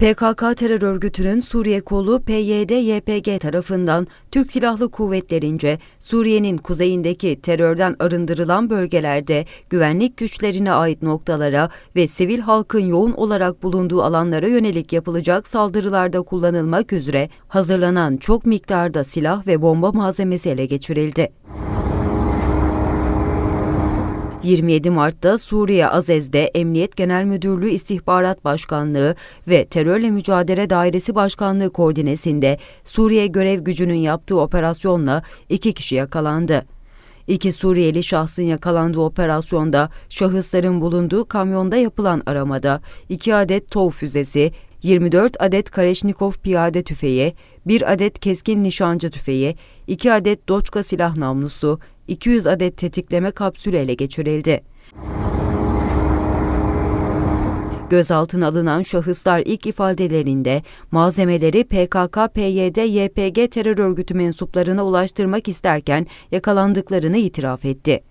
PKK terör örgütünün Suriye kolu PYD-YPG tarafından Türk Silahlı Kuvvetlerince Suriye'nin kuzeyindeki terörden arındırılan bölgelerde güvenlik güçlerine ait noktalara ve sivil halkın yoğun olarak bulunduğu alanlara yönelik yapılacak saldırılarda kullanılmak üzere hazırlanan çok miktarda silah ve bomba malzemesi ele geçirildi. 27 Mart'ta Suriye Azez'de Emniyet Genel Müdürlüğü İstihbarat Başkanlığı ve Terörle Mücadele Dairesi Başkanlığı koordinesinde Suriye görev gücünün yaptığı operasyonla iki kişi yakalandı. İki Suriyeli şahsın yakalandığı operasyonda şahısların bulunduğu kamyonda yapılan aramada 2 adet TOW füzesi, 24 adet Kareşnikov piyade tüfeği, 1 adet keskin nişancı tüfeği, 2 adet Doçka silah namlusu, 200 adet tetikleme kapsülü ele geçirildi. Gözaltına alınan şahıslar ilk ifadelerinde malzemeleri PKK, PYD, YPG terör örgütü mensuplarına ulaştırmak isterken yakalandıklarını itiraf etti.